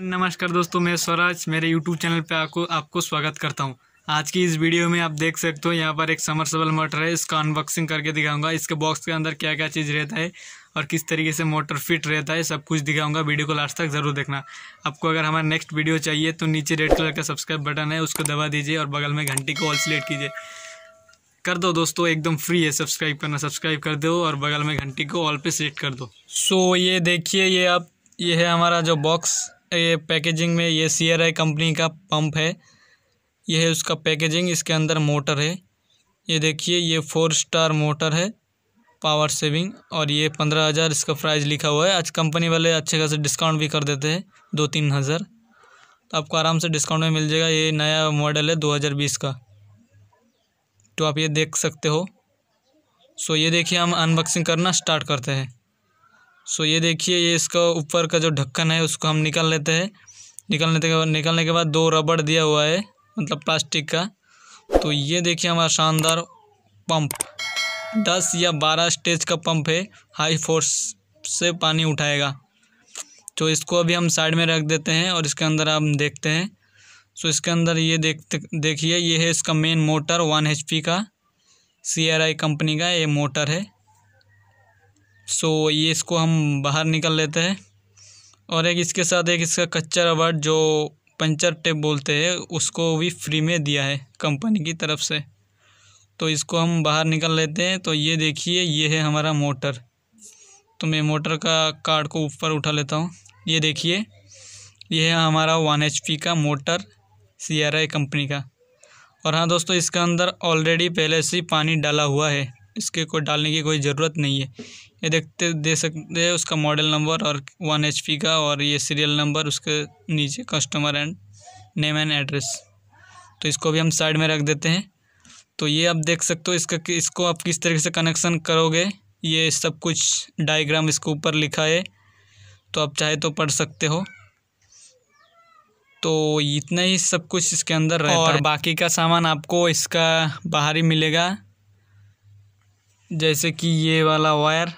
नमस्कार दोस्तों मैं स्वराज मेरे YouTube चैनल पे आपको आपको स्वागत करता हूँ आज की इस वीडियो में आप देख सकते हो यहाँ पर एक समरसेबल मोटर है इसका अनबॉक्सिंग करके दिखाऊंगा इसके बॉक्स के अंदर क्या क्या चीज़ रहता है और किस तरीके से मोटर फिट रहता है सब कुछ दिखाऊंगा वीडियो को लास्ट तक ज़रूर देखना आपको अगर हमारा नेक्स्ट वीडियो चाहिए तो नीचे रेड कलर का सब्सक्राइब बटन है उसको दबा दीजिए और बगल में घंटी को ऑल सेलेक्ट कीजिए कर दो दोस्तों एकदम फ्री है सब्सक्राइब करना सब्सक्राइब कर दो और बगल में घंटी को ऑल पे सिलेक्ट कर दो सो ये देखिए ये आप ये है हमारा जो बॉक्स ये पैकेजिंग में ये सी आर आई कंपनी का पंप है यह है उसका पैकेजिंग इसके अंदर मोटर है ये देखिए ये फोर स्टार मोटर है पावर सेविंग और ये पंद्रह हज़ार इसका प्राइस लिखा हुआ है आज कंपनी वाले अच्छे खासे डिस्काउंट भी कर देते हैं दो तीन हज़ार तो आपको आराम से डिस्काउंट में मिल जाएगा ये नया मॉडल है दो हज़ार बीस का तो आप ये देख सकते हो सो ये देखिए हम अनबॉक्सिंग करना स्टार्ट करते हैं सो ये देखिए ये इसका ऊपर का जो ढक्कन है उसको हम निकाल लेते हैं निकालने के बाद निकालने के बाद दो रबड़ दिया हुआ है मतलब प्लास्टिक का तो ये देखिए हमारा शानदार पंप दस या बारह स्टेज का पंप है हाई फोर्स से पानी उठाएगा तो इसको अभी हम साइड में रख देते हैं और इसके अंदर हम देखते हैं सो इसके अंदर ये देखते देखिए ये है इसका मेन मोटर वन एच का सी कंपनी का ये मोटर है सो ये इसको हम बाहर निकल लेते हैं और एक इसके साथ एक इसका कच्चा रबड़ जो पंचर टेप बोलते हैं उसको भी फ्री में दिया है कंपनी की तरफ से तो इसको हम बाहर निकल लेते हैं तो ये देखिए ये है हमारा मोटर तो मैं मोटर का कार्ड को ऊपर उठा लेता हूँ ये देखिए ये है हमारा वन एच का मोटर सी कंपनी का और हाँ दोस्तों इसका अंदर ऑलरेडी पहले से पानी डाला हुआ है इसके को डालने की कोई ज़रूरत नहीं है ये देखते दे सकते हैं उसका मॉडल नंबर और वन एच का और ये सीरियल नंबर उसके नीचे customer and name and address तो इसको भी हम साइड में रख देते हैं तो ये आप देख सकते हो इसका इसको आप किस तरीके से कनेक्शन करोगे ये सब कुछ डायग्राम इसके ऊपर लिखा है तो आप चाहे तो पढ़ सकते हो तो इतना ही सब कुछ इसके अंदर रहता और है। बाकी का सामान आपको इसका बाहर ही मिलेगा जैसे कि ये वाला वायर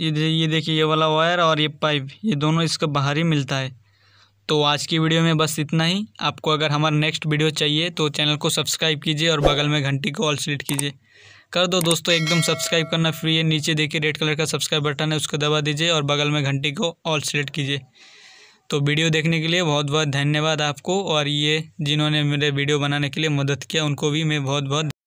ये ये देखिए ये वाला वायर और ये पाइप ये दोनों इसका बाहर ही मिलता है तो आज की वीडियो में बस इतना ही आपको अगर हमारा नेक्स्ट वीडियो चाहिए तो चैनल को सब्सक्राइब कीजिए और बगल में घंटी को ऑल सेलेक्ट कीजिए कर दो दोस्तों एकदम सब्सक्राइब करना फ्री है नीचे देखिए रेड कलर का सब्सक्राइब बटन है उसको दबा दीजिए और बगल में घंटी को ऑल सेलेक्ट कीजिए तो वीडियो देखने के लिए बहुत बहुत धन्यवाद आपको और ये जिन्होंने मेरे वीडियो बनाने के लिए मदद किया उनको भी मैं बहुत बहुत